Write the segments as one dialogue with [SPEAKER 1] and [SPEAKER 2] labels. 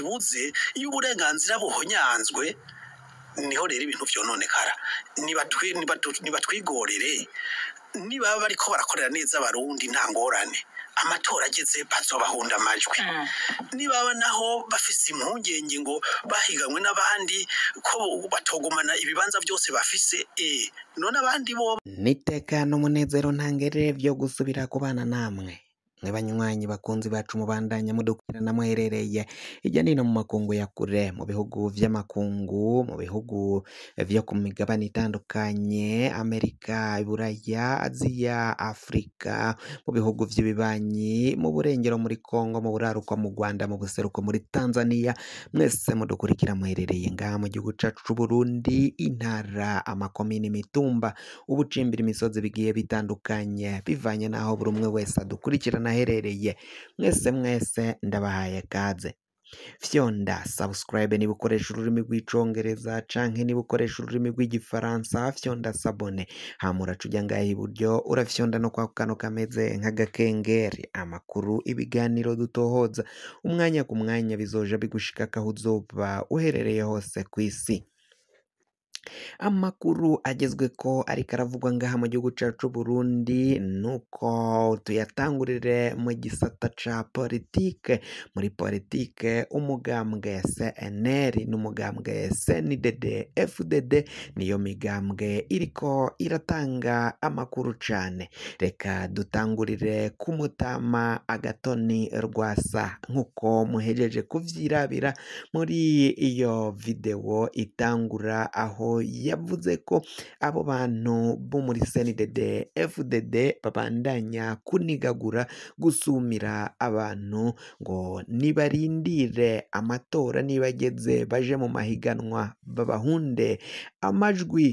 [SPEAKER 1] kibuze iyo uburenganzira buhonyanzwe niho rero ibintu byononekara nibatwigorere niba bari ko barakorera neza abarundi nta ngorane amatora ageze bazobahunda amajwi mm. niba naho bafise impungenge ngo bahiganywe n'abandi ko batogumana ibibanza byose bafise e none abandi bo n'iteka n'umunezero ntangere byo gusubira kubana namwe banywanyi bakunzi bacu mubandanya mudukunda muherereye hirya no mu makungu ya kure mu bihugu by'amakungu mu bihugu byo ku migabane itandukanye Amerika, Buraya, Aziya, Afurika, mu bihugu by'ibibanyi mu burengero muri Kongo, mu buraruko mu Rwanda, mu buseruko muri Tanzania mwese mudukurikira muherereye ngaha mu gihugu cyacu cy'u Burundi intara amakomini imitumba ubucimbira imisozi bigiye bitandukanye bivanye n'aho buri umwe wese adukurikirana aherereye mwese mwese ndabahaye kaze. fyonda sabusikarayibe niba ukoresha ururimi rw'icyongereza cyangwa niba ukoresha ururimi rw'igifaransa fyonda sabone Hamura ujya ngaho iburyo urafyonda no kwa kano kameze nk'agakengeri amakuru ibiganiro dutohoza umwanya ku mwanya bizoja bigushika aho uzuba uherereye hose ku isi Amakuru agezwe ko ariko aravugwa ngaha mu gihugu cyacu cy'u Burundi ni uko tuyatangurire mu gisata ca politike, muri politike umugambwe CNL n'umugambwe CNDD FDD niyo migambwe iriko iratanga amakuru cane, reka dutangurire ku Agatoni Rwasa nk'uko muhejeje kubyirabira muri iyo videwo itangura aho yavuze ko abo bantu bo muri senidede efudede babandanya kunigagura gusumira abantu ngo nibarindire amatora nibageze baje mu mahiganwa babahunde amajwi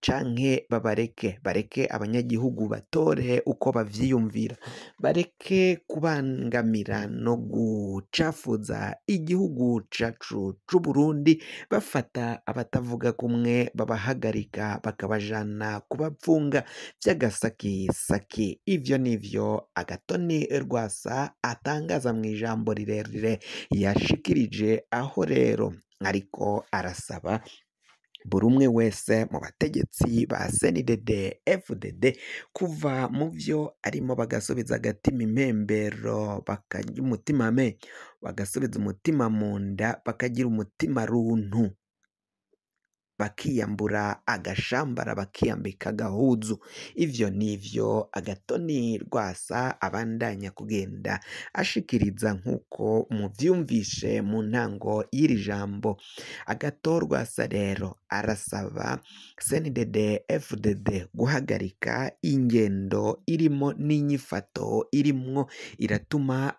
[SPEAKER 1] canke babareke bareke abanyagihugu batore uko bavyiyumvira bareke kubangamira no gucafuza igihugu cacu c'uburundi bafata abatavuga kumwe babahagarika bakabajana kubapfunga vy'agasakisaki ivyo nivyo agatoni rwasa atangaza mu ijambo rirerire yashikirije aho rero ariko arasaba buri umwe wese mu bategetsi ba CNDD FDD kuva mu byo arimo bagasubiza agatima impembero bakagira umutima me bagasubiza umutima mu nda bakagira umutima runtu bakiyambura agashambara bakiyambika agahuzu ivyo n'ivyo agatoni Rwasa abandanya kugenda ashikiriza nk'uko muvyumvishe mu ntango y'iri jambo agato Rwasa rero arasaba CNDD FDD guhagarika ingendo irimo n'inyifato irimo iratuma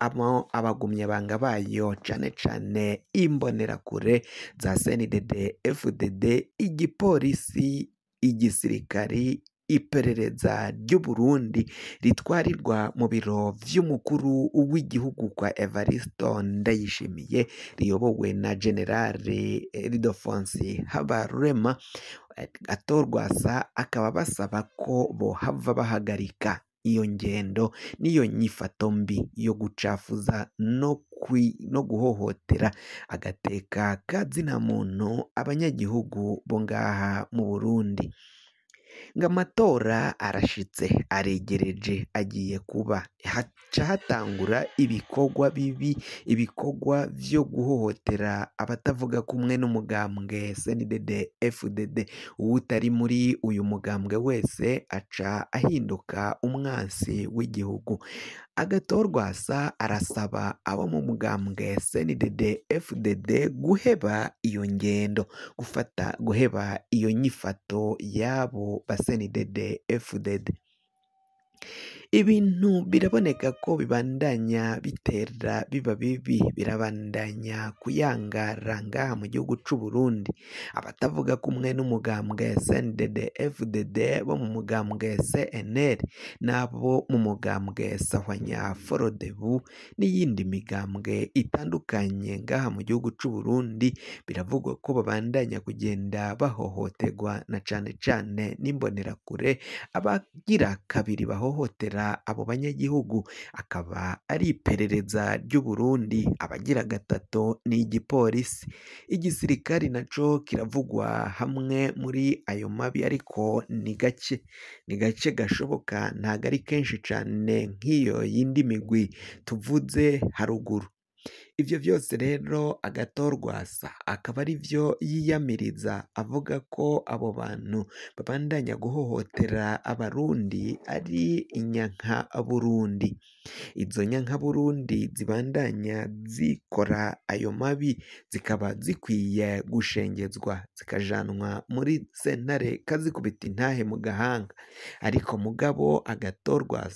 [SPEAKER 1] abagumyabanga bayo cane cane imbonerakure za CNDD FDD igipolisi, igisirikari, iperereza ry'u Burundi ritwarirwa mu biro by’umukuru w'igihugu kwa Evaristo Ndayishimiye riyobowe na Generale Ildefonsi Habarurema atorwasa akaba basaba ko bohava bahagarika iyo ngendo n'iyo nyifato mbi yo gucafuza no guhohotera agateka k'izinamuntu abanyagihugu bo ngaha mu Burundi. Ngo amatora arashitse aregereje agiye kuba. haca hatangura ibikorwa bibi ibikorwa byo guhohotera abatavuga kumwe n'umugambwe sndd fdd utari muri uyu mugambwe wese aca ahinduka umwansi w'igihugu agathon arasaba abo mu mugambwe sndd fdd guheba iyo ngendo gufata guheba iyo nyifato y'abo ba sndd fdd ibintu biraboneka ko bibandanya bitera biba bibi birabandanya kuyangaranga mu gihugu cy'u Burundi abatavuga kumwe n'umugambwe CNDD FDD bo mu mugambwe CNL n'abo mu mugambwe Sahwanya Forodebu n'iyindi migambwe itandukanye ngaha mu gihugu cy'u Burundi biravugwa ko babandanya kugenda bahohoterwa na cyane cyane n'imbonerakure abagira kabiri bahohotera gutabara abo banyagihugu akaba ari iperereza ry'u Burundi abagira gatatu ni igipolisi igisirikari naco kiravugwa hamwe muri ayo mabi ariko ni gake ni gake gashoboka ntago ari kenshi cane nk'iyo yindi migwi tuvuze haruguru Ibyo byose rero agatorwa akaba ari byo yiyamiriza avuga ko abo bantu babandanya guhohotera Abarundi ari inyankaburundi, izo nyankaburundi zibandanya zikora ayo mabi zikaba zikwiye gushengezwa zikajanwa muri sentare kazikubita intahe mu gahanga, ariko mugabo agatorwa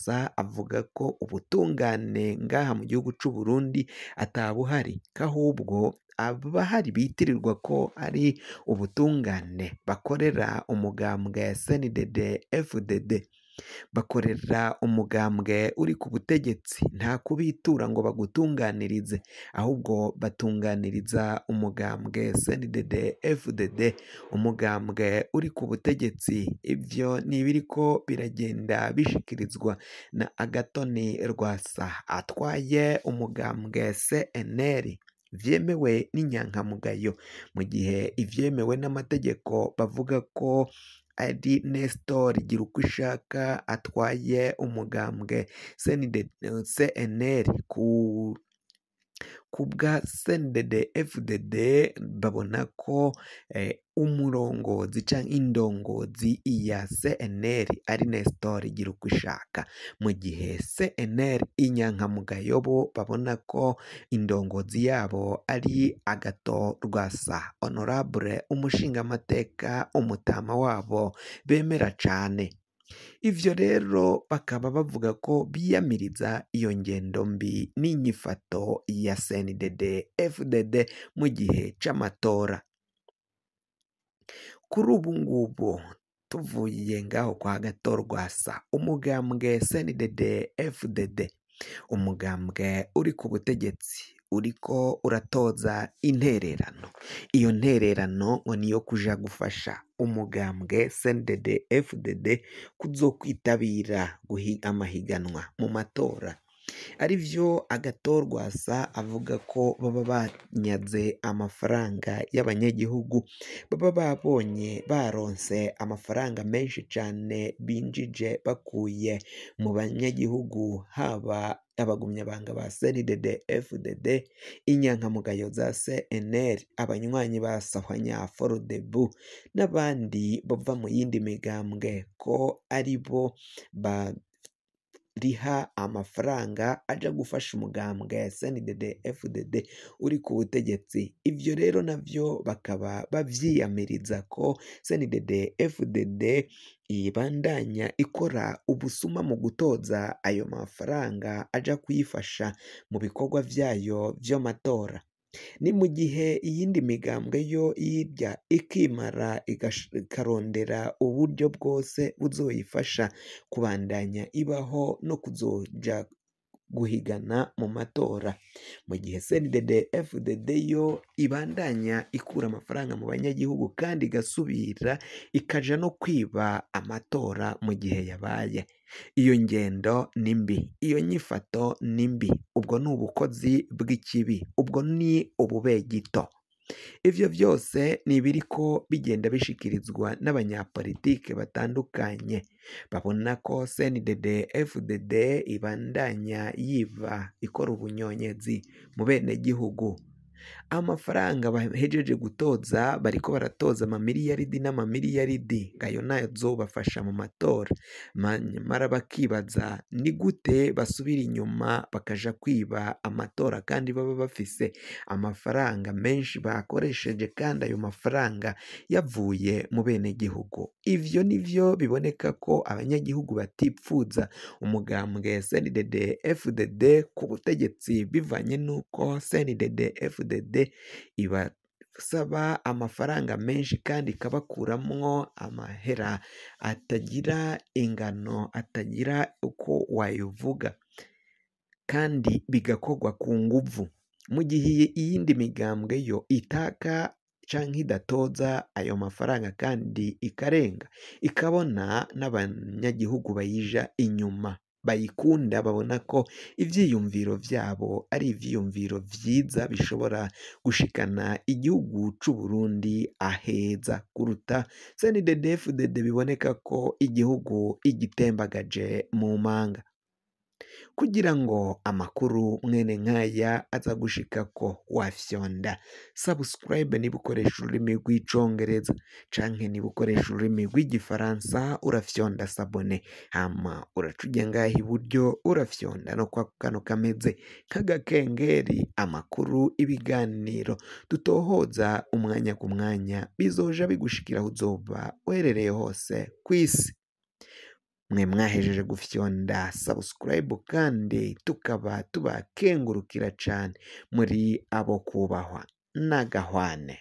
[SPEAKER 1] avuga ko ubutungane ngaha mu gihugu c'u Burundi ata utaba ko ahubwo abahari bitirirwa ko ari ubutungane bakorera umugambwe SNDD FDD. Bakorera umugambwe uri ku butegetsi nta kubitura ngo bagutunganirize ahubwo batunganiriza umugambwe CNDD FDD umugambwe uri ku butegetsi ibyo ni ko biragenda bishikirizwa na agatoni Rwasa atwaye umugambwe CNL byemewe n'inyankamugayo mu gihe ibyemewe n'amategeko bavuga ko ari uko ishaka atwaye umugambwe senide ku Ku bwa sendede efudede babona ko eh, umurongozi canke indongozi ya seneri ari Nesitori ishaka. mu gihe seneri inyankamugayo bo babona ko indongozi yabo ari Agato Rwasa Honorabure umushingamateka, umutama wabo bemera cyane. Ivyo rero bakaba bavuga ko biyamiriza iyo ngendo mbi n'inyifato ya sndd fdd mu gihe cy'amatora kuri ubu ngubu tuvuye ngaho kwa gatorwasa umugambwe sndd fdd umugambwe uri ku butegetsi uriko uratoza intererano iyo ntererano ngo niyo kuja gufasha umugambwe cnded fdd kuzo kwitabira amahiganwa mu matora arivyo agatorwasa avuga ko baba banyaze amafaranga y'abanyagihugu baba babonye baronse amafaranga menshi cane binjije bakuye mu banyagihugu haba abagumyabanga ba CNDD FDD inyankamugayo za CNL abanywanyi ba Sahwanya Forudebu n'abandi bava mu yindi migambwe ko ari bo riha amafaranga ajya gufasha umugambwe senidede FDD uri ku butegetsi ibyo rero nabyo bakaba babyiyamiriza ko senidede FDD ibandanya ikora ubusuma mu gutoza ayo mafaranga ajya kuyifasha mu bikorwa byayo by'amatora. Ni mu gihe iyindi migambwe yo iyirya ikimara ikarondera uburyo bwose buzoyifasha kubandanya ibaho no kuzoja guhigana mu matora mu gihe CNDD FDD yo ibandanya ikura amafaranga mu banyagihugu kandi igasubira ikajya no kwiba amatora mu gihe yabaye iyo ngendo ni mbi, iyo nyifato ni mbi, ubwo ni ubukozi bw'ikibi, ubwo ni ububegito. Ibyo byose ni ko bigenda bishyikirizwa n'abanyapolitike batandukanye, babona ko CNDD FDD ibandanya yiba ikora ubunyonyezi mu benegihugu. amafaranga bahejeje gutoza bariko baratoza amamiliyaridi n'amamiliyaridi ngo ayo nayo bafasha mu matora nyamara bakibaza ni gute basubira inyuma bakaja kwiba amatora kandi baba bafise amafaranga menshi bakoresheje kandi ayo mafaranga yavuye mu benegihugu ivyo nivyo biboneka ko abanyagihugu batipfuza umugambwe CNDD-FDD ku butegetsi bivanye n'uko CNDD-FDD ndende ibasaba amafaranga menshi kandi ikabakuramo amahera atagira ingano, atagira uko wabivuga kandi bigakorwa ku nguvu, mu gihe iyindi migambwe yo itaka canke idatoza ayo mafaranga kandi ikarenga, ikabona n'abanyagihugu bayija inyuma. bayikunda babona ko ibyiyumviro byabo ari ibyiyumviro byiza bishobora gushikana igihugu cy'u Burundi aheza kuruta CNDD-FDD biboneka ko igihugu igitembagaje mu manga kugira ngo amakuru mwene nk'aya aza gushika ko wafyonda sabusikarayibe niba ukoresha ururimi rw'icongereza canke niba ukoresha ururimi rw'igifaransa urafyonda sabone hama uraca ujya ngaha iburyo urafyonda no kwa kano kameze nk'agakengeri amakuru ibiganiro dutohoza umwanya ku mwanya bizoja bigushikira aho uzoba uherereye hose ku isi mwe mwahejeje gufyonda sabusikarayibu kandi tukaba tubakengurukira cyane muri abo kubahwa n'agahwane